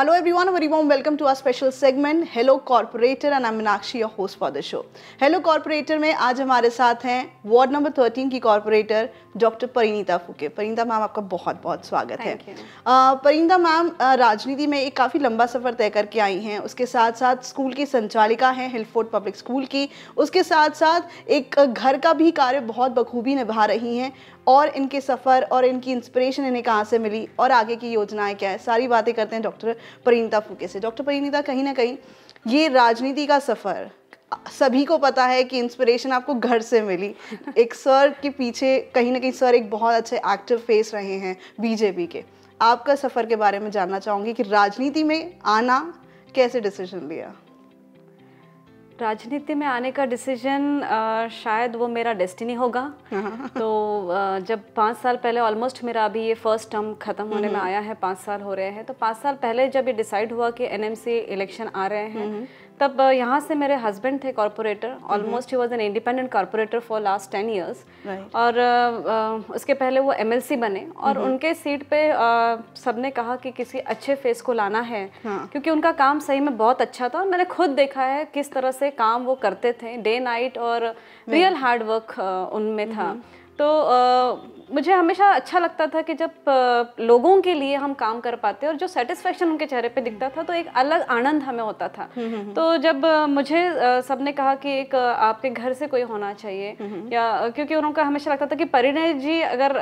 Hello everyone, a very warm welcome to our special segment Hello Corporator and I'm Minakshi, your host for the show. Hello Corporator में आज हमारे साथ हैं ward number 13 की corporator doctor Parinita Phuke Parinita ma'am आपका बहुत बहुत स्वागत है परिणीता मैम राजनीति में एक काफ़ी लंबा सफ़र तय करके आई हैं उसके साथ साथ स्कूल की संचालिका हैं हिलफोर्ड पब्लिक स्कूल की उसके साथ साथ एक घर का भी कार्य बहुत बखूबी निभा रही हैं और इनके सफ़र और इनकी इंस्पिरेशन इन्हें कहाँ से मिली और आगे की योजनाएं क्या है सारी बातें करते हैं डॉक्टर परिणीता फूके से डॉक्टर परिणीता कहीं ना कहीं ये राजनीति का सफ़र सभी को पता है कि इंस्पिरेशन आपको घर से मिली एक सर के पीछे कहीं ना कहीं सर एक बहुत अच्छे एक्टिव फेस रहे हैं बीजेपी के आपका सफ़र के बारे में जानना चाहूँगी कि राजनीति में आना कैसे डिसीजन लिया राजनीति में आने का डिसीजन शायद वो मेरा डेस्टिनी होगा हाँ। तो जब पाँच साल पहले ऑलमोस्ट मेरा अभी ये फर्स्ट टर्म ख़त्म होने में हम्म। आया है पाँच साल हो रहे हैं तो पाँच साल पहले जब ये डिसाइड हुआ कि एनएमसी इलेक्शन आ रहे हैं हम्म। तब यहाँ से मेरे हस्बैंड थे कॉरपोरेटर ऑलमोस्ट ही was an independent corporator for last ten years और uh, उसके पहले वो एम बने और हम्म। उनके सीट पे uh, सबने कहा कि किसी अच्छे फेस को लाना है हाँ. क्योंकि उनका काम सही में बहुत अच्छा था और मैंने खुद देखा है किस तरह से काम वो करते थे डे नाइट और रियल हार्ड वर्क उनमें था हम्म। तो मुझे हमेशा अच्छा लगता था कि जब लोगों के लिए हम काम कर पाते और जो सेटिस्फेक्शन उनके चेहरे पे दिखता था तो एक अलग आनंद हमें होता था हम्म, हम्म, हम्म। तो जब मुझे सबने कहा कि एक आपके घर से कोई होना चाहिए या क्योंकि उनका हमेशा लगता था कि परिणय जी अगर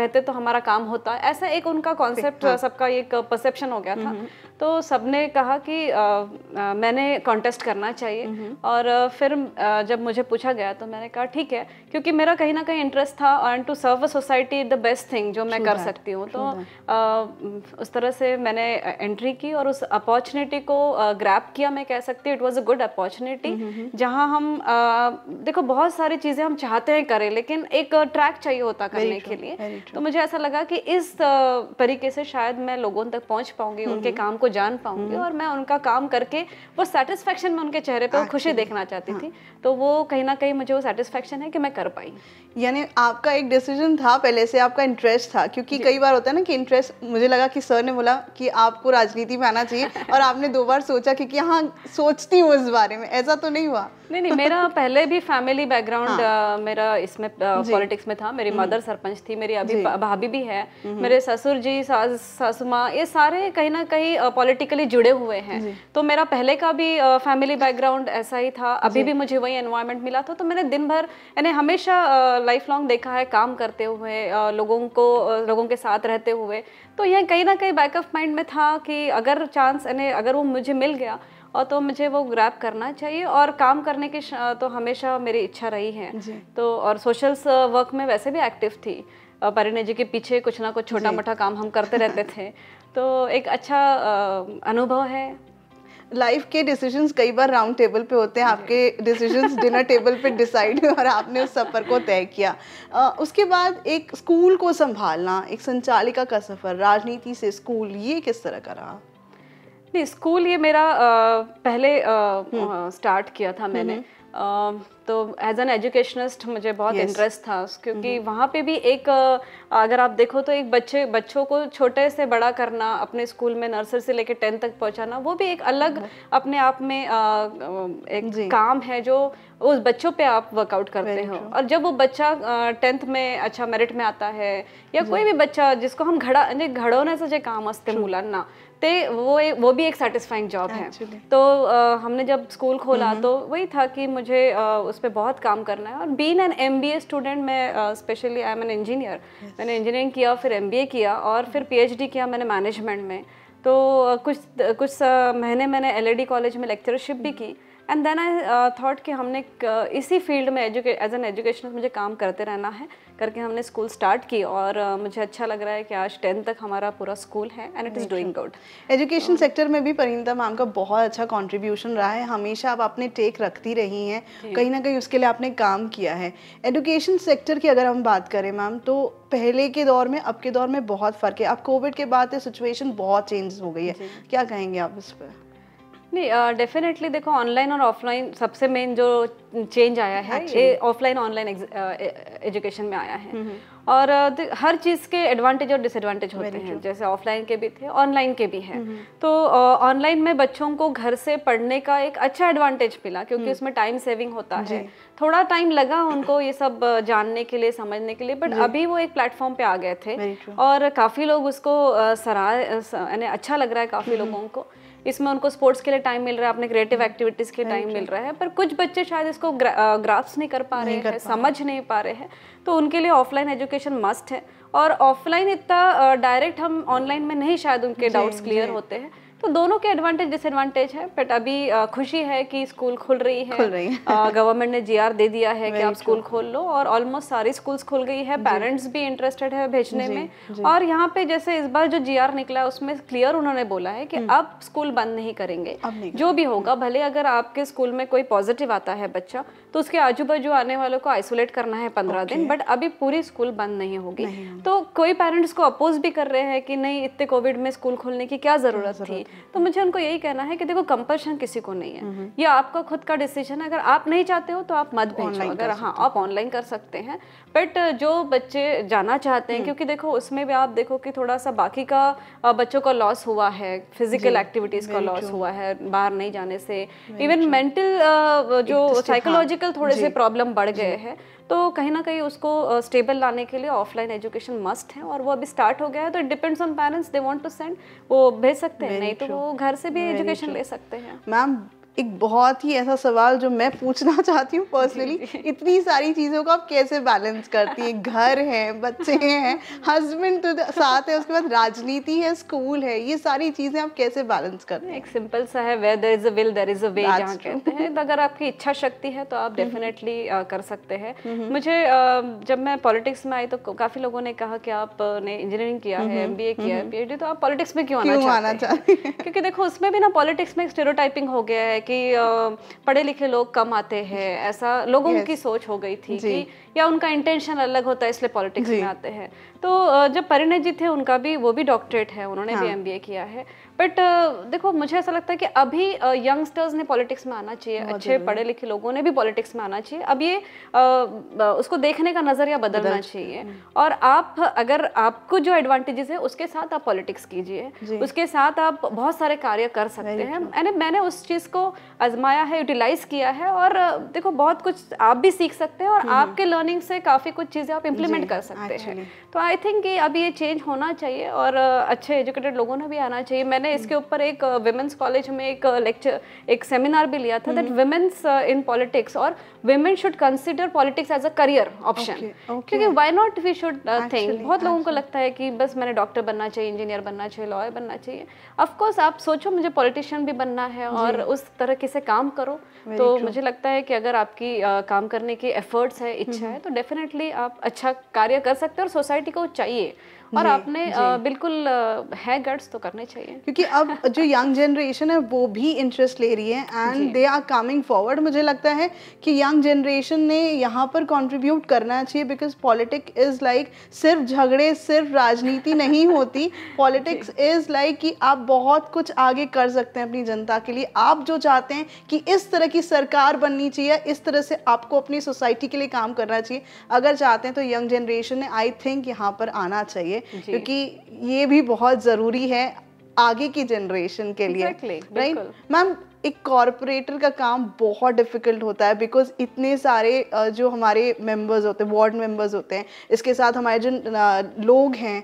रहते तो हमारा काम होता ऐसा एक उनका कॉन्सेप्ट हाँ। सबका एक परसेप्शन हो गया था तो सबने कहा कि आ, आ, मैंने कॉन्टेस्ट करना चाहिए हम्म हम्म। और फिर आ, जब मुझे पूछा गया तो मैंने कहा ठीक है क्योंकि मेरा कहीं ना कहीं इंटरेस्ट था and to serve a society the best thing जो मैं कर सकती हूँ तो आ, उस तरह से मैंने एंट्री की और उस अपॉर्चुनिटी को ग्रैप किया मैं कह सकती हूँ it was a good opportunity जहाँ हम आ, देखो बहुत सारी चीज़ें हम चाहते हैं करें लेकिन एक ट्रैक चाहिए होता करने के लिए तो मुझे ऐसा लगा कि इस तरीके से शायद मैं लोगों तक पहुँच पाऊँगी हम्म उनके काम को जान पाऊंगी हम्म। और मैं उनका काम करके वो सेटिस्फेक्शन में उनके चेहरे पर खुशी देखना चाहती हाँ। थी तो वो कहीं ना कहीं मुझे वो सेटिस्फेक्शन है कि मैं कर पाई यानी आपका एक डिसीजन था पहले से आपका इंटरेस्ट था क्योंकि कई बार होता है ना कि इंटरेस्ट मुझे लगा कि सर ने बोला कि आपको राजनीति में आना चाहिए और आपने दो बार सोचा कि हाँ सोचती हूँ इस बारे में ऐसा तो नहीं हुआ नहीं नहीं मेरा पहले भी फैमिली बैकग्राउंड हाँ। मेरा इसमें पॉलिटिक्स में था मेरी मदर हम्म। सरपंच थी मेरी अभी भाभी भी है हम्म। मेरे ससुर जी सास सासू माँ ये सारे कहीं ना कहीं पॉलिटिकली जुड़े हुए हैं तो मेरा पहले का भी फैमिली बैकग्राउंड ऐसा ही था अभी भी मुझे वही एनवायरमेंट मिला था तो मैंने दिन भर यानी हमेशा लाइफ लॉन्ग देखा है काम करते हुए लोगों को लोगों के साथ रहते हुए तो यह कहीं ना कहीं बैक ऑफ माइंड में था कि अगर चांस यानी अगर वो मुझे मिल गया और तो मुझे वो ग्रैप करना चाहिए और काम करने की तो हमेशा मेरी इच्छा रही है तो और सोशल वर्क में वैसे भी एक्टिव थी परिणय जी के पीछे कुछ ना कुछ छोटा मोटा काम हम करते रहते थे तो एक अच्छा अनुभव है लाइफ के डिसीजंस कई बार राउंड टेबल पे होते हैं आपके डिसीजंस डिनर टेबल पे डिसाइड और आपने उस सफ़र को तय किया आ, उसके बाद एक स्कूल को संभालना एक संचालिका का सफ़र राजनीति से स्कूल ये किस तरह का रहा नहीं स्कूल ये मेरा आ, पहले आ, स्टार्ट हम्म। किया था मैंने हम्म। तो एज एन एजुकेशनिस्ट मुझे बहुत इंटरेस्ट yes. था क्योंकि mm-hmm. वहाँ पे भी एक अगर आप देखो तो एक बच्चे बच्चों को छोटे से बड़ा करना अपने स्कूल में नर्सरी से लेकर टेंथ तक पहुँचाना वो भी एक अलग mm-hmm. अपने आप में आ, एक काम है जो उस बच्चों पे आप वर्कआउट करते Very हो true. और जब वो बच्चा टेंथ में अच्छा मेरिट में आता है या कोई भी बच्चा जिसको हम घड़ा घड़ोने से जो काम असते मुलांना ते वो ए, वो भी एक सेटिस्फाइंग जॉब है तो आ, हमने जब स्कूल खोला mm-hmm. तो वही था कि मुझे आ, उस उस पर बहुत काम करना है और been an M B A student मैं specially I am an engineer मैंने इंजीनियरिंग किया फिर एम बी ए किया और फिर पी एच डी किया मैंने मैनेजमेंट में तो uh, कुछ कुछ uh, महीने मैंने एल ए डी कॉलेज में लेक्चरशिप भी hmm. की एंड देन आई थॉट कि हमने uh, इसी फील्ड में एजुके एज एन एजुकेशनल मुझे काम करते रहना है करके हमने स्कूल स्टार्ट की और uh, मुझे अच्छा लग रहा है कि आज टेंथ तक हमारा पूरा स्कूल है and it is doing good education sector में भी परिंदा मैम का बहुत अच्छा कॉन्ट्रीब्यूशन रहा है हमेशा आप अपने टेक रखती रही हैं कहीं ना कहीं उसके लिए आपने काम किया है एजुकेशन सेक्टर की अगर हम बात करें मैम तो पहले के दौर में अब के दौर में बहुत फ़र्क है अब कोविड के बाद सिचुएशन तो बहुत चेंज हो गई है क्या कहेंगे आप इस पर नहीं डेफिनेटली देखो ऑनलाइन और ऑफलाइन सबसे मेन जो चेंज आया है ये ऑफलाइन ऑनलाइन एजुकेशन में आया है और हर चीज़ के एडवांटेज और डिसएडवांटेज होते हैं जैसे ऑफलाइन के भी थे ऑनलाइन के भी हैं तो ऑनलाइन में बच्चों को घर से पढ़ने का एक अच्छा एडवांटेज मिला क्योंकि हम्म। उसमें टाइम सेविंग होता है थोड़ा टाइम लगा उनको ये सब जानने के लिए समझने के लिए बट अभी वो एक प्लेटफॉर्म पे आ गए थे और काफ़ी लोग उसको सराह अच्छा लग रहा है काफ़ी लोगों को इसमें उनको स्पोर्ट्स के लिए टाइम मिल रहा है अपने क्रिएटिव एक्टिविटीज़ के टाइम मिल रहा है पर कुछ बच्चे शायद इसको ग्राफ्स नहीं कर पा रहे हैं समझ नहीं पा रहे हैं तो उनके लिए ऑफलाइन एजुकेशन मस्ट है और ऑफलाइन इतना डायरेक्ट हम ऑनलाइन में नहीं शायद उनके डाउट्स क्लियर होते हैं तो दोनों के एडवांटेज डिसएडवांटेज है बट अभी खुशी है कि स्कूल खुल रही है खुल रही है गवर्नमेंट ने जीआर दे दिया है कि आप स्कूल खोल लो और ऑलमोस्ट सारी स्कूल्स खुल गई है पेरेंट्स भी इंटरेस्टेड है भेजने में और यहाँ पे जैसे इस बार जो जीआर निकला है उसमें क्लियर उन्होंने बोला है कि हम्म। अब स्कूल बंद नहीं करेंगे जो भी होगा भले अगर आपके स्कूल में कोई पॉजिटिव आता है बच्चा तो उसके आजू बाजू आने वालों को आइसोलेट करना है पंद्रह दिन बट अभी पूरी स्कूल बंद नहीं होगी तो कोई पेरेंट्स को अपोज भी कर रहे हैं कि नहीं इतने कोविड में स्कूल खोलने की क्या ज़रूरत थी तो मुझे उनको यही कहना है कि देखो कंपल्शन किसी को नहीं है हम्म, हम्म। ये आपका खुद का डिसीजन है अगर आप नहीं चाहते हो तो आप मत भेजो अगर हाँ आप ऑनलाइन कर सकते हैं बट जो बच्चे जाना चाहते हैं हम्म। क्योंकि देखो उसमें भी आप देखो कि थोड़ा सा बाकी का बच्चों का लॉस हुआ है फिजिकल एक्टिविटीज़ का लॉस हुआ है बाहर नहीं जाने से इवन मेंटल जो साइकोलॉजी फिजिकल थोड़े से प्रॉब्लम बढ़ गए हैं तो कहीं ना कहीं उसको स्टेबल लाने के लिए ऑफलाइन एजुकेशन मस्ट है और वो अभी स्टार्ट हो गया है तो depends on parents they want to send वो भेज सकते हैं नहीं तो वो घर से भी एजुकेशन ले सकते हैं मैम एक बहुत ही ऐसा सवाल जो मैं पूछना चाहती हूँ पर्सनली इतनी सारी चीज़ों को आप कैसे बैलेंस करती हैं घर है बच्चे हैं हस्बैंड तो साथ है उसके बाद राजनीति है स्कूल है ये सारी चीज़ें आप कैसे बैलेंस करते हैं एक सिंपल सा है way there is a will there is a way कहते हैं तो अगर आपकी इच्छा शक्ति है तो आप डेफिनेटली कर सकते हैं मुझे जब मैं पॉलिटिक्स में आई तो काफ़ी लोगों ने कहा कि आपने इंजीनियरिंग किया है एम किया है पी तो आप पॉलिटिक्स में क्यों आना चाहते हैं क्योंकि देखो उसमें भी ना पॉलिटिक्स में एक स्टेरोटाइपिंग हो गया है कि पढ़े लिखे लोग कम आते हैं ऐसा लोगों yes. की सोच हो गई थी कि या उनका इंटेंशन अलग होता है इसलिए पॉलिटिक्स में आते हैं तो जब परिणय जी थे उनका भी वो भी डॉक्टरेट है उन्होंने हाँ. भी एम किया है बट uh, देखो मुझे ऐसा लगता है कि अभी यंगस्टर्स uh, ने पॉलिटिक्स में आना चाहिए अच्छे पढ़े लिखे लोगों ने भी पॉलिटिक्स में आना चाहिए अब ये uh, उसको देखने का नज़रिया बदलना चाहिए हम्म। और आप अगर आपको जो एडवांटेजेस है उसके साथ आप पॉलिटिक्स कीजिए उसके साथ आप बहुत सारे कार्य कर सकते हैं मैंने मैंने उस चीज़ को आजमाया है यूटिलाइज किया है और देखो बहुत कुछ आप भी सीख सकते हैं और हम्म। आपके लर्निंग से काफ़ी कुछ चीज़ें आप इम्प्लीमेंट कर सकते हैं तो आई थिंक कि अब ये चेंज होना चाहिए और अच्छे एजुकेटेड लोगों ने भी आना चाहिए मैंने इसके हम्म। ऊपर एक वेमेंस कॉलेज में एक लेक्चर एक सेमिनार भी लिया था दैट वेमेंस इन पॉलिटिक्स और women should consider politics as a career option क्योंकि why not we should think बहुत लोगों को लगता है कि बस मैंने डॉक्टर बनना चाहिए इंजीनियर बनना चाहिए लॉयर बनना चाहिए ऑफकोर्स आप सोचो मुझे पॉलिटिशियन भी बनना है और उस तरह से काम करो तो मुझे लगता है कि अगर आपकी काम करने की एफर्ट्स है इच्छा है हम्म, हम्म। तो डेफिनेटली आप अच्छा कार्य कर सकते हो और सोसाइटी सोसाइटी को चाहिए और आपने बिल्कुल है गट्स तो करने चाहिए क्योंकि अब जो यंग जनरेशन है वो भी इंटरेस्ट ले रही है and they are coming forward मुझे लगता है कि यंग जनरेशन ने यहाँ पर कंट्रीब्यूट करना चाहिए बिकॉज पॉलिटिक्स इज़ लाइक सिर्फ झगड़े सिर्फ राजनीति नहीं होती पॉलिटिक्स इज़ लाइक कि आप बहुत कुछ आगे कर सकते हैं अपनी जनता के लिए आप जो चाहते हैं कि इस तरह की सरकार बननी चाहिए इस तरह से आपको अपनी सोसाइटी के लिए काम करना चाहिए अगर चाहते हैं तो यंग जनरेशन ने आई थिंक यहाँ पर आना चाहिए चाहिए क्योंकि ये भी बहुत ज़रूरी है आगे की जनरेशन के लिए राइट मैम एक कॉरपोरेटर का काम बहुत डिफिकल्ट होता है बिकॉज इतने सारे जो हमारे मेंबर्स होते हैं वार्ड मेंबर्स होते हैं इसके साथ हमारे जो लोग हैं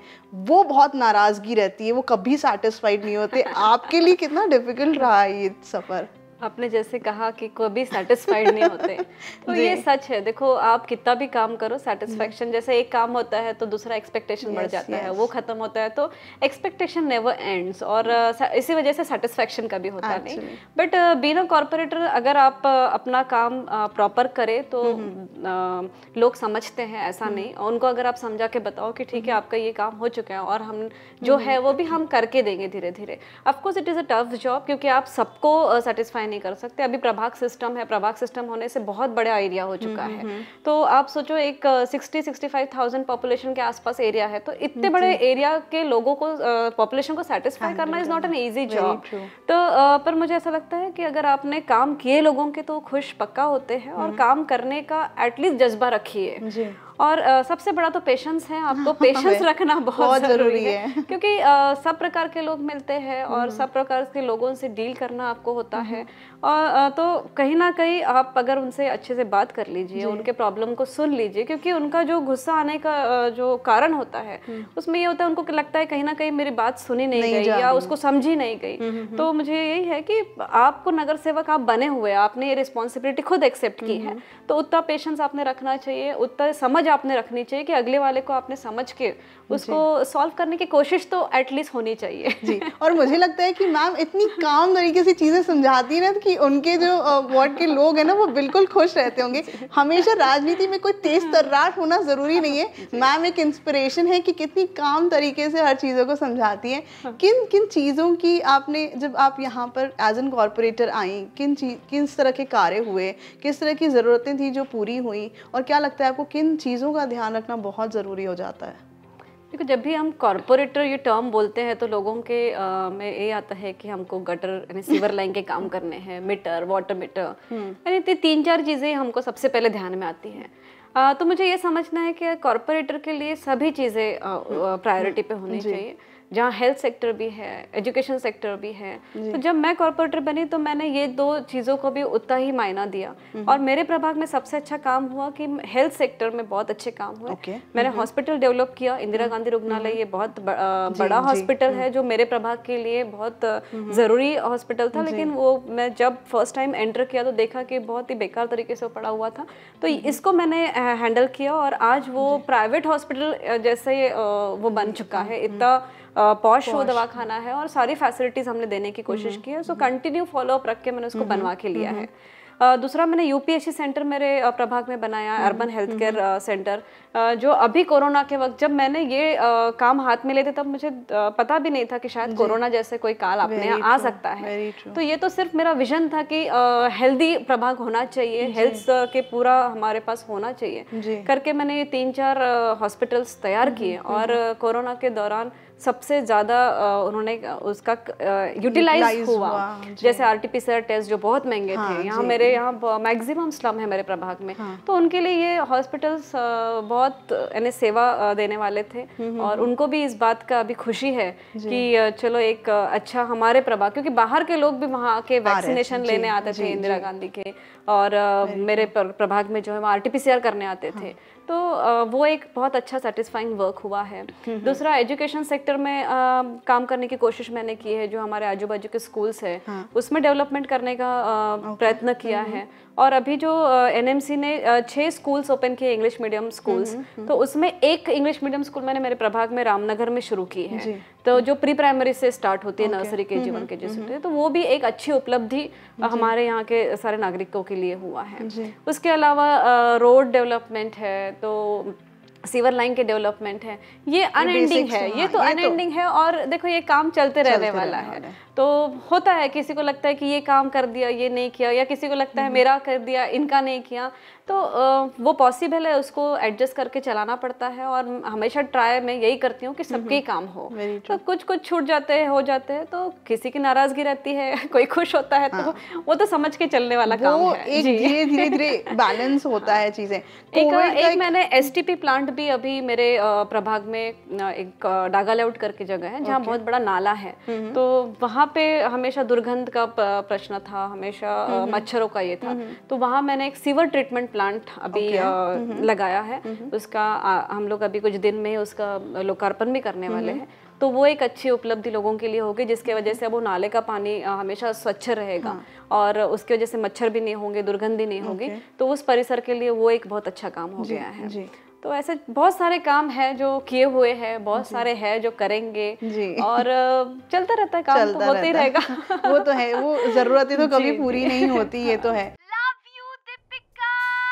वो बहुत नाराज़गी रहती है वो कभी सेटिस्फाइड नहीं होते आपके लिए कितना डिफिकल्ट रहा है ये सफ़र आपने जैसे कहा कि कभी सेटिस्फाइड नहीं होते तो ये सच है देखो आप कितना भी काम करो सेटिस्फेक्शन हम्म। जैसे एक काम होता है तो दूसरा एक्सपेक्टेशन yes, बढ़ जाता yes. है वो खत्म होता है तो एक्सपेक्टेशन नेवर एंड्स और हम्म। इसी वजह से सेटिस्फेक्शन का भी होता नहीं बट बीन अ कॉरपोरेटर अगर आप uh, अपना काम प्रॉपर uh, करें तो हम्म, uh, लोग समझते हैं ऐसा नहीं और उनको अगर आप समझा के बताओ कि ठीक है आपका ये काम हो चुका है और हम जो है वो भी हम करके देंगे धीरे धीरे of course it is a tough job क्योंकि आप सबको सेटिस्फाई नहीं कर सकते अभी प्रभाग सिस्टम है प्रभाग सिस्टम होने से बहुत बड़ा एरिया हो चुका हम्म, है हम्म, हम्म। तो आप सोचो एक sixty sixty five thousand population के आसपास एरिया है तो इतने बड़े एरिया के लोगों को पॉपुलेशन को सेटिस्फाई हाँ, करना is not an easy job तो पर मुझे ऐसा लगता है कि अगर आपने काम किए लोगों के तो खुश पक्का होते हैं और काम करने का एटलीस्ट जज्बा रखिए और सबसे बड़ा तो पेशेंस है आपको पेशेंस हाँ, रखना बहुत ज़रूरी है, है। क्योंकि सब प्रकार के लोग मिलते हैं और हम्म। सब प्रकार के लोगों से डील करना आपको होता है हम्म। और तो कहीं ना कहीं आप अगर उनसे अच्छे से बात कर लीजिए उनके प्रॉब्लम को सुन लीजिए क्योंकि उनका जो गुस्सा आने का जो कारण होता है हम्म। उसमें ये होता है उनको लगता है कहीं ना कहीं मेरी बात सुनी नहीं, गई या उसको समझी नहीं गई तो मुझे यही है कि आपको नगर सेवक आप बने हुए आपने ये रिस्पॉन्सिबिलिटी खुद एक्सेप्ट की है तो उतना पेशेंस आपने रखना चाहिए उतना समझ समझ आपने रखनी चाहिए कि अगले वाले को आपने समझ के उसको सॉल्व करने की कोशिश तो एटलीस्ट होनी चाहिए जी और मुझे लगता है कि मैम इतनी काम तरीके से चीज़ें समझाती ना कि उनके जो वार्ड के लोग हैं ना वो बिल्कुल खुश रहते होंगे हमेशा राजनीति में कोई तेज हाँ। तर्राट होना ज़रूरी नहीं है मैम एक इंस्पिरेशन है कि कितनी काम तरीके से हर चीज़ों को समझाती हैं हाँ। किन किन चीज़ों की आपने जब आप यहाँ पर एज एन कॉरपोरेटर आई किन चीज किस तरह के कार्य हुए किस तरह की ज़रूरतें थी जो पूरी हुई और क्या लगता है आपको किन चीज़ चीज़ों का ध्यान रखना बहुत ज़रूरी हो जाता है देखो जब भी हम कॉरपोरेटर ये टर्म बोलते हैं तो लोगों के आ, में ये आता है कि हमको गटर यानी सीवर लाइन के काम करने हैं मीटर वाटर मीटर यानी तीन चार चीज़ें हमको सबसे पहले ध्यान में आती हैं तो मुझे ये समझना है कि कॉरपोरेटर के लिए सभी चीज़ें प्रायोरिटी पे होनी चाहिए जहाँ हेल्थ सेक्टर भी है एजुकेशन सेक्टर भी है तो जब मैं कॉरपोरेटर बनी तो मैंने ये दो चीज़ों को भी उतना ही मायना दिया हम्म। और मेरे प्रभाग में सबसे अच्छा काम हुआ कि हेल्थ सेक्टर में बहुत अच्छे काम हुए okay. मैंने हॉस्पिटल हम्म। डेवलप किया इंदिरा हम्म। गांधी रुग्णालय ये बहुत बड़ा हॉस्पिटल है जो मेरे प्रभाग के लिए बहुत ज़रूरी हॉस्पिटल था लेकिन वो मैं जब फर्स्ट टाइम एंटर किया तो देखा कि बहुत ही बेकार तरीके से पड़ा हुआ था तो इसको मैंने हैंडल किया और आज वो प्राइवेट हॉस्पिटल जैसे वो बन चुका है इतना पॉश वो दवा खाना है और सारी फैसिलिटीज़ हमने देने की कोशिश हम्म। की है सो कंटिन्यू फॉलोअप रख के मैंने उसको हम्म। बनवा के लिया हम्म। है दूसरा मैंने यूपीएससी सेंटर मेरे प्रभाग में बनाया अर्बन हेल्थ केयर सेंटर जो अभी कोरोना के वक्त जब मैंने ये काम हाथ में लेते तब मुझे पता भी नहीं था कि शायद कोरोना जैसे कोई काल अपने यहाँ आ सकता है तो ये तो सिर्फ मेरा विजन था कि हेल्दी प्रभाग होना चाहिए हेल्थ के पूरा हमारे पास होना चाहिए करके मैंने ये तीन चार हॉस्पिटल्स तैयार किए और कोरोना के दौरान सबसे ज़्यादा उन्होंने उसका यूटिलाइज हुआ, हुआ जैसे आर टी टेस्ट जो बहुत महंगे हाँ, थे यहाँ मेरे यहाँ मैक्सिमम स्लम है मेरे प्रभाग में हाँ। तो उनके लिए ये हॉस्पिटल्स बहुत यानी सेवा देने वाले थे हम्म, हम्म, और हम्म। उनको भी इस बात का अभी खुशी है कि चलो एक अच्छा हमारे प्रभाग क्योंकि बाहर के लोग भी वहाँ के वैक्सीनेशन लेने आते थे इंदिरा गांधी के और मेरे प्रभाग में जो है वो आर करने आते हाँ। थे तो वो एक बहुत अच्छा सेटिस्फाइंग वर्क हुआ है हम्म, हम्म। दूसरा एजुकेशन सेक्टर में आ, काम करने की कोशिश मैंने की है जो हमारे आजू बाजू के स्कूल्स है हाँ। उसमें डेवलपमेंट करने का प्रयत्न किया हम्म, है और अभी जो एनएमसी ने छः स्कूल्स ओपन किए इंग्लिश मीडियम स्कूल्स तो उसमें एक इंग्लिश मीडियम स्कूल मैंने मेरे प्रभाग में रामनगर में शुरू की है तो जो प्री प्राइमरी से स्टार्ट होती है नर्सरी के हम्म, जीवन के हम्म, जिस हम्म। तो वो भी एक अच्छी उपलब्धि हमारे यहाँ के सारे नागरिकों के लिए हुआ है उसके अलावा रोड डेवलपमेंट है तो सीवर लाइन के डेवलपमेंट है ये अनएंडिंग है तो हाँ, तो ये तो अनएंडिंग तो, है और देखो ये काम चलते रहने वाला है तो होता है किसी को लगता है कि ये काम कर दिया ये नहीं किया या किसी को लगता है हम्म। मेरा कर दिया इनका नहीं किया तो वो पॉसिबल है उसको एडजस्ट करके चलाना पड़ता है और हमेशा ट्राई मैं यही करती हूँ कि हम्म, सबके हम्म। काम हो तो कुछ कुछ छूट जाते हैं हो जाते हैं तो किसी की नाराजगी रहती है कोई खुश होता है तो हाँ। तो वो तो समझ के चलने वाला काम है एक धीरे धीरे धीरे बैलेंस होता है चीजें एक, एक मैंने एस प्लांट भी अभी मेरे प्रभाग में एक डागा लेआउट करके जगह है जहाँ बहुत बड़ा नाला है हम्म, तो वहाँ पे हमेशा दुर्गंध का प्रश्न था हमेशा मच्छरों का ये था तो वहाँ मैंने एक सीवर ट्रीटमेंट प्लांट अभी okay. Mm-hmm. लगाया है mm-hmm. उसका हम लोग अभी कुछ दिन में उसका लोकार्पण भी करने वाले mm-hmm. हैं तो वो एक अच्छी उपलब्धि लोगों के लिए होगी जिसके वजह से अब वो नाले का पानी हमेशा स्वच्छ रहेगा हाँ। और उसकी वजह से मच्छर भी नहीं होंगे दुर्गंध भी नहीं होगी तो उस परिसर के लिए वो एक बहुत अच्छा काम हो गया है तो ऐसे बहुत सारे काम है जो किए हुए हैं बहुत सारे हैं जो करेंगे और चलता रहता है काम तो होते ही रहेगा वो तो है वो जरूरतें तो कभी पूरी नहीं होती ये तो है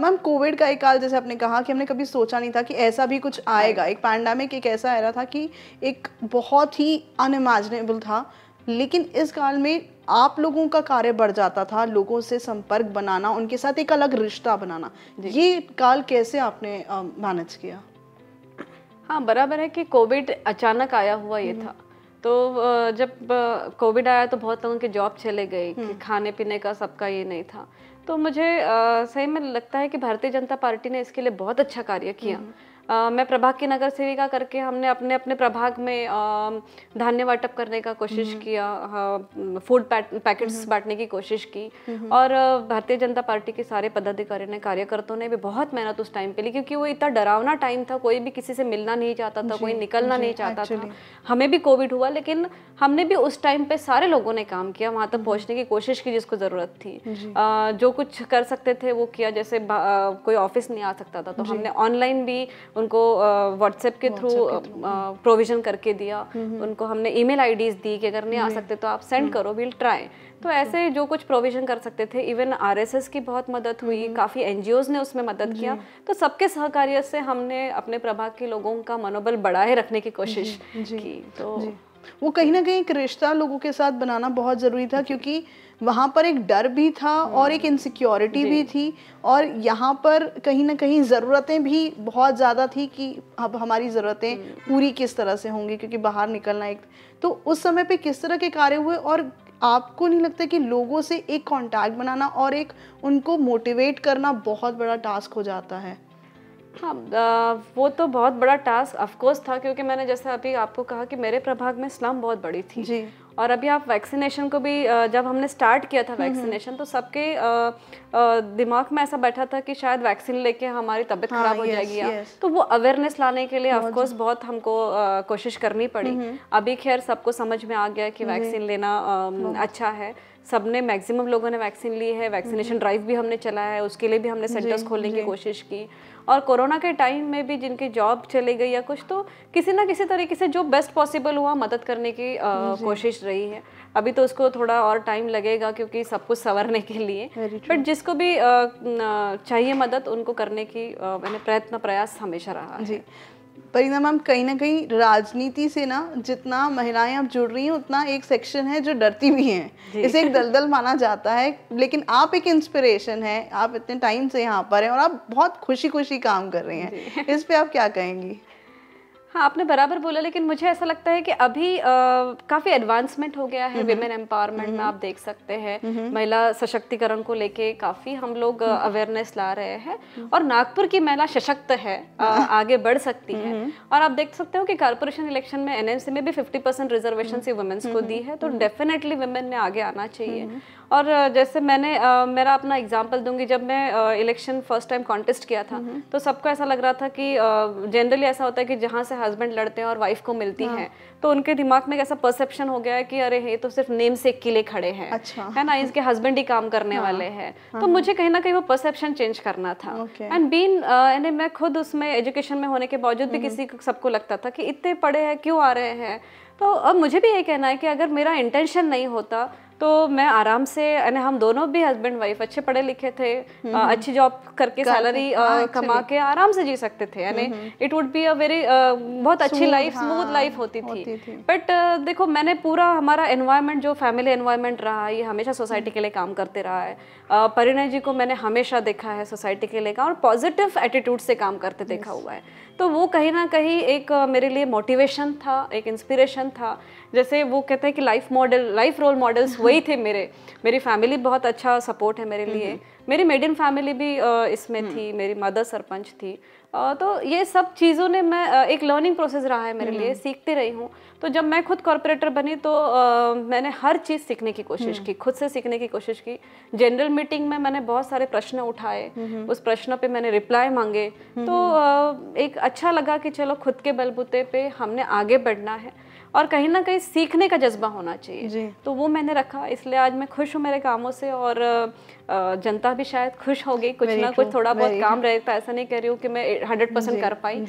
मैम कोविड का एक काल जैसे आपने कहा कि हमने कभी सोचा नहीं था कि ऐसा भी कुछ आएगा एक पैंडामिक एक ऐसा आ रहा था कि एक बहुत ही अनइमेजिनेबल था लेकिन इस काल में आप लोगों का कार्य बढ़ जाता था लोगों से संपर्क बनाना उनके साथ एक अलग रिश्ता बनाना ये काल कैसे आपने मैनेज किया हाँ बराबर है कि कोविड अचानक आया हुआ ये हम्म। था तो जब कोविड आया तो बहुत लोगों के जॉब चले गए हम्म। खाने पीने का सबका ये नहीं था तो मुझे आ, सही में लगता है कि भारतीय जनता पार्टी ने इसके लिए बहुत अच्छा कार्य किया हम्म। आ, मैं प्रभाग की नगर सेविका करके हमने अपने अपने प्रभाग में धान्य वाटप करने का कोशिश हम्म। किया फूड पैकेट्स हम्म। बांटने की कोशिश की हम्म। और भारतीय जनता पार्टी के सारे पदाधिकारी ने कार्यकर्ताओं ने भी बहुत मेहनत उस टाइम पे ली क्योंकि वो इतना डरावना टाइम था कोई भी किसी से मिलना नहीं चाहता था कोई निकलना नहीं चाहता था हमें भी कोविड हुआ लेकिन हमने भी उस टाइम पे सारे लोगों ने काम किया वहाँ तक पहुँचने की कोशिश की जिसको ज़रूरत थी जो कुछ कर सकते थे वो किया जैसे कोई ऑफिस नहीं आ सकता था तो हमने ऑनलाइन भी उनको व्हाट्सएप के थ्रू हम्म। प्रोविजन करके दिया उनको हमने ईमेल आईडीज दी कि अगर नहीं आ सकते तो आप सेंड हम्म। करो विल ट्राई तो ऐसे जो कुछ प्रोविजन कर सकते थे इवन आरएसएस की बहुत मदद हुई काफ़ी एनजीओज ने उसमें मदद किया तो सबके सहकार्य से हमने अपने प्रभाग के लोगों का मनोबल बढ़ाए रखने की कोशिश की तो वो कहीं ना कहीं एक रिश्ता लोगों के साथ बनाना बहुत ज़रूरी था क्योंकि वहाँ पर एक डर भी था और एक इनसिक्योरिटी भी थी और यहाँ पर कहीं ना कहीं ज़रूरतें भी बहुत ज़्यादा थी कि अब हमारी ज़रूरतें पूरी किस तरह से होंगी क्योंकि बाहर निकलना एक तो उस समय पे किस तरह के कार्य हुए और आपको नहीं लगता कि लोगों से एक कांटेक्ट बनाना और एक उनको मोटिवेट करना बहुत बड़ा टास्क हो जाता है हाँ वो तो बहुत बड़ा टास्क अफकोर्स था क्योंकि मैंने जैसे अभी आपको कहा कि मेरे प्रभाग में स्लम बहुत बड़ी थी जी और अभी आप वैक्सीनेशन को भी जब हमने स्टार्ट किया था वैक्सीनेशन हम्म, हम्म। तो सबके दिमाग में ऐसा बैठा था कि शायद वैक्सीन लेके हमारी तबीयत हाँ, खराब हो जाएगी या तो वो अवेयरनेस लाने के लिए ऑफकोर्स बहुत हमको कोशिश करनी पड़ी हम्म, अभी खैर सबको समझ में आ गया कि वैक्सीन लेना हाँ। अच्छा है सबने मैक्सिमम लोगों ने वैक्सीन ली है वैक्सीनेशन हम्म। ड्राइव भी हमने चलाया है उसके लिए भी हमने सेंटर्स खोलने की कोशिश की और कोरोना के टाइम में भी जिनकी जॉब चले गई या कुछ तो किसी ना किसी तरीके से जो बेस्ट पॉसिबल हुआ मदद करने की आ, कोशिश रही है अभी तो उसको थोड़ा और टाइम लगेगा क्योंकि सब कुछ संवरने के लिए बट जिसको भी आ, चाहिए मदद उनको करने की मैंने प्रयत्न प्रयास हमेशा रहा जी परिणाम हम कहीं ना कहीं राजनीति से ना जितना महिलाएं आप जुड़ रही हैं उतना एक सेक्शन है जो डरती भी हैं इसे एक दलदल माना जाता है लेकिन आप एक इंस्पिरेशन है आप इतने टाइम से यहाँ पर हैं और आप बहुत खुशी खुशी काम कर रही हैं इस पर आप क्या कहेंगी हाँ आपने बराबर बोला लेकिन मुझे ऐसा लगता है कि अभी आ, काफी एडवांसमेंट हो गया है विमेन एम्पावरमेंट में आप देख सकते हैं महिला सशक्तिकरण को लेके काफी हम लोग अवेयरनेस ला रहे हैं हम्म। और नागपुर की महिला सशक्त है आ, हाँ। आगे बढ़ सकती है और आप देख सकते हो कि कारपोरेशन इलेक्शन में एनएमसी में भी फिफ्टी परसेंट रिजर्वेशन से वुमेन्स को दी है तो डेफिनेटली वुमेन ने आगे आना चाहिए और जैसे मैंने आ, मेरा अपना एग्जाम्पल दूंगी जब मैं इलेक्शन फर्स्ट टाइम कॉन्टेस्ट किया था हम्म। तो सबको ऐसा लग रहा था कि जनरली ऐसा होता है कि जहाँ से हस्बैंड लड़ते हैं और वाइफ को मिलती हाँ। हैं तो उनके दिमाग में ऐसा परसेप्शन हो गया है कि अरे ये तो सिर्फ नेम से किले खड़े हैं अच्छा है ना इसके हस्बैंड ही काम करने हाँ। वाले हैं हाँ, तो मुझे कहीं ना कहीं वो परसेप्शन चेंज करना था एंड बीन यानी मैं खुद उसमें एजुकेशन में होने के बावजूद भी हम्म। किसी सबको लगता था कि इतने पढ़े हैं क्यों आ रहे हैं तो अब मुझे भी ये कहना है कि अगर मेरा इंटेंशन नहीं होता तो मैं आराम से यानी हम दोनों भी हस्बैंड वाइफ अच्छे पढ़े लिखे थे हम्म, हम्म। अच्छी जॉब करके सैलरी हाँ, कमा के आराम से जी सकते थे यानी it would be a very बहुत अच्छी लाइफ स्मूथ लाइफ होती थी बट देखो मैंने पूरा हमारा एनवायरमेंट जो फैमिली एनवायरमेंट रहा है ये हमेशा सोसाइटी के लिए काम करते रहा है परिणय जी को मैंने हमेशा देखा है सोसाइटी के लिए काम और पॉजिटिव एटीट्यूड से काम करते देखा हुआ है तो वो कहीं ना कहीं एक मेरे लिए मोटिवेशन था एक इंस्पिरेशन था जैसे वो कहते हैं कि life model life role models वही थे मेरे मेरी फैमिली बहुत अच्छा सपोर्ट है मेरे लिए हम्म। मेरी मेडियन फैमिली भी इसमें हम्म। थी मेरी मदर सरपंच थी तो ये सब चीज़ों ने मैं एक लर्निंग प्रोसेस रहा है मेरे लिए हम्म। सीखते रही हूँ तो जब मैं खुद कॉरपोरेटर बनी तो आ, मैंने हर चीज़ सीखने की कोशिश हम्म। की खुद से सीखने की कोशिश की जनरल मीटिंग में मैंने बहुत सारे प्रश्न उठाए हम्म। उस प्रश्न पे मैंने रिप्लाई मांगे तो आ, एक अच्छा लगा कि चलो खुद के बलबूते पे हमने आगे बढ़ना है और कहीं ना कहीं सीखने का जज्बा होना चाहिए तो वो मैंने रखा इसलिए आज मैं खुश हूँ मेरे कामों से और जनता भी शायद खुश होगी कुछ ना कुछ थोड़ा बहुत काम रहता तो ऐसा नहीं कह रही हूँ कि मैं हंड्रेड परसेंट कर पाई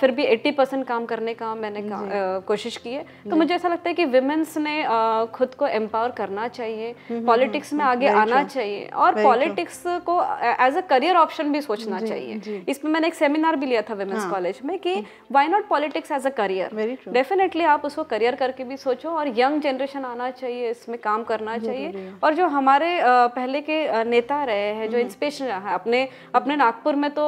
फिर भी एट्टी परसेंट काम करने का मैंने कोशिश की है तो मुझे ऐसा लगता है कि विमेंस ने खुद को एम्पावर करना चाहिए पॉलिटिक्स हम्म, हम्म, में हम्म। आगे आना चाहिए और पॉलिटिक्स को एज अ करियर ऑप्शन भी सोचना चाहिए इसमें मैंने एक सेमिनार भी लिया था विमेंस कॉलेज हाँ। में कि why not politics as a career definitely आप उसको करियर करके भी सोचो और यंग जनरेशन आना चाहिए इसमें काम करना चाहिए और जो हमारे पहले के नेता रहे हैं जो इंस्पिरेशन हम्म। है अपने अपने नागपुर में तो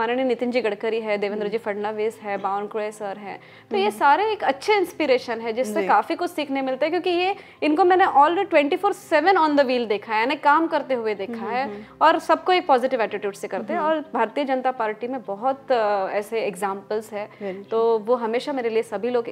माननीय नितिन जी गडकरी है देवेंद्र जी हम्म। फडनवीस है बावन क्रोए सर हैं तो ये हम्म। सारे एक अच्छे इंस्पिरेशन है जिससे काफ़ी कुछ सीखने मिलता है क्योंकि ये इनको मैंने already twenty four seven on the wheel देखा है यानी काम करते हुए देखा है और सबको एक पॉजिटिव एटीट्यूड से करते हैं और भारतीय जनता पार्टी में बहुत ऐसे एग्जाम्पल्स है तो वो हमेशा मेरे लिए सभी लोग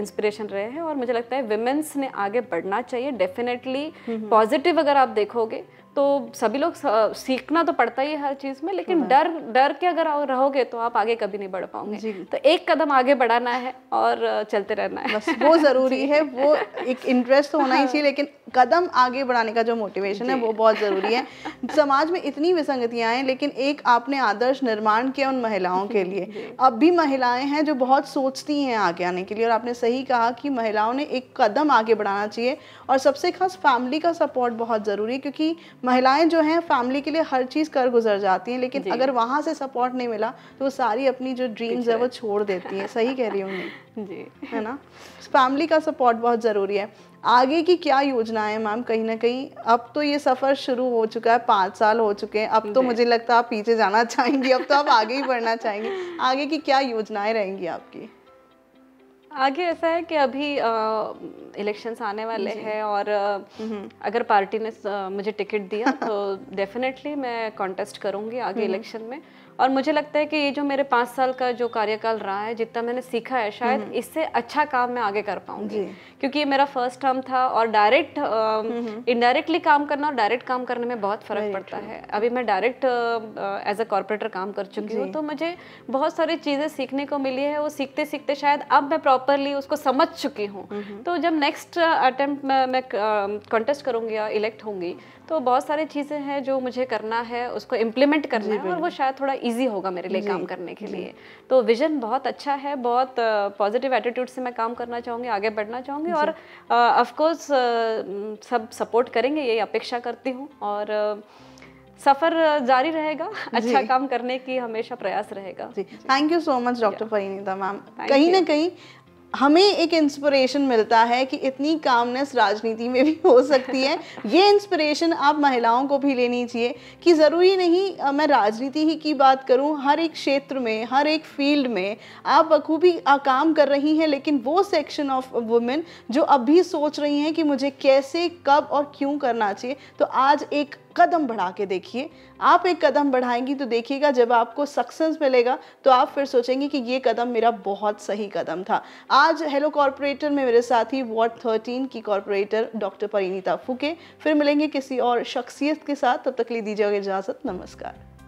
इंस्पिरेशन रहे हैं और मुझे लगता है विमेंस ने आगे बढ़ना चाहिए डेफिनेटली पॉजिटिव अगर आप देखोगे तो सभी लोग सीखना तो पड़ता ही है हर चीज़ में लेकिन हाँ। डर डर के अगर रहोगे तो आप आगे कभी नहीं बढ़ पाओगे तो एक कदम आगे बढ़ाना है और चलते रहना है बस वो ज़रूरी है वो एक इंटरेस्ट तो होना ही हाँ। चाहिए लेकिन कदम आगे बढ़ाने का जो मोटिवेशन है वो बहुत ज़रूरी है समाज में इतनी विसंगतियां हैं लेकिन एक आपने आदर्श निर्माण किया उन महिलाओं के लिए अब भी महिलाएं हैं जो बहुत सोचती हैं आगे आने के लिए और आपने सही कहा कि महिलाओं ने एक कदम आगे बढ़ाना चाहिए और सबसे खास फैमिली का सपोर्ट बहुत ज़रूरी है क्योंकि महिलाएं जो हैं फैमिली के लिए हर चीज़ कर गुजर जाती हैं लेकिन अगर वहाँ से सपोर्ट नहीं मिला तो वो सारी अपनी जो ड्रीम्स है वो छोड़ देती हैं सही कह रही हूँ जी है ना फैमिली का सपोर्ट बहुत ज़रूरी है आगे की क्या योजना है मैम कहीं ना कहीं अब तो ये सफ़र शुरू हो चुका है पाँच साल हो चुके हैं अब तो मुझे लगता है आप पीछे जाना चाहेंगी अब तो आप आगे ही बढ़ना चाहेंगी आगे की क्या योजनाएं रहेंगी आपकी आगे ऐसा है कि अभी इलेक्शंस आने वाले हैं और हम्म। अगर पार्टी ने मुझे टिकट दिया तो डेफिनेटली मैं कॉन्टेस्ट करूंगी आगे इलेक्शन हम्म। में और मुझे लगता है कि ये जो मेरे पाँच साल का जो कार्यकाल रहा है जितना मैंने सीखा है शायद हम्म। इससे अच्छा काम मैं आगे कर पाऊंगी क्योंकि ये मेरा फर्स्ट टर्म था और डायरेक्ट हम्म, इनडायरेक्टली हम्म। काम करना और डायरेक्ट काम करने में बहुत फ़र्क पड़ता है अभी मैं डायरेक्ट एज अ कॉरपोरेटर काम कर चुकी हूँ तो मुझे बहुत सारी चीज़ें सीखने को मिली है वो सीखते सीखते शायद अब मैं प्रॉपरली उसको समझ चुकी हूँ तो जब नेक्स्ट अटेम्प्ट मैं कॉन्टेस्ट करूँगी या इलेक्ट होंगी तो बहुत सारी चीज़ें हैं जो मुझे करना है उसको इम्प्लीमेंट करना है और वो शायद थोड़ा ईजी होगा मेरे लिए काम करने के लिए तो विजन बहुत अच्छा है बहुत पॉजिटिव एटीट्यूड से मैं काम करना चाहूँगी आगे बढ़ना चाहूँगी और ऑफकोर्स सब सपोर्ट करेंगे यही अपेक्षा करती हूँ और सफर जारी रहेगा अच्छा काम करने की हमेशा प्रयास रहेगा जी thank you so much doctor Parinita ma'am कहीं ना कहीं हमें एक इंस्पिरेशन मिलता है कि इतनी कामनेस राजनीति में भी हो सकती है ये इंस्पिरेशन आप महिलाओं को भी लेनी चाहिए कि ज़रूरी नहीं मैं राजनीति ही की बात करूं हर एक क्षेत्र में हर एक फील्ड में आप बखूबी काम कर रही हैं लेकिन वो सेक्शन ऑफ वुमेन जो अभी सोच रही हैं कि मुझे कैसे कब और क्यों करना चाहिए तो आज एक कदम बढ़ा के देखिए आप एक कदम बढ़ाएंगी तो देखिएगा जब आपको सक्सेस मिलेगा तो आप फिर सोचेंगे कि ये कदम मेरा बहुत सही कदम था आज हेलो कॉरपोरेटर में मेरे साथ ही वार्ड थर्टीन की कॉरपोरेटर डॉक्टर परिणीता फुके फिर मिलेंगे किसी और शख्सियत के साथ तब तक ले दीजिएगा इजाज़त नमस्कार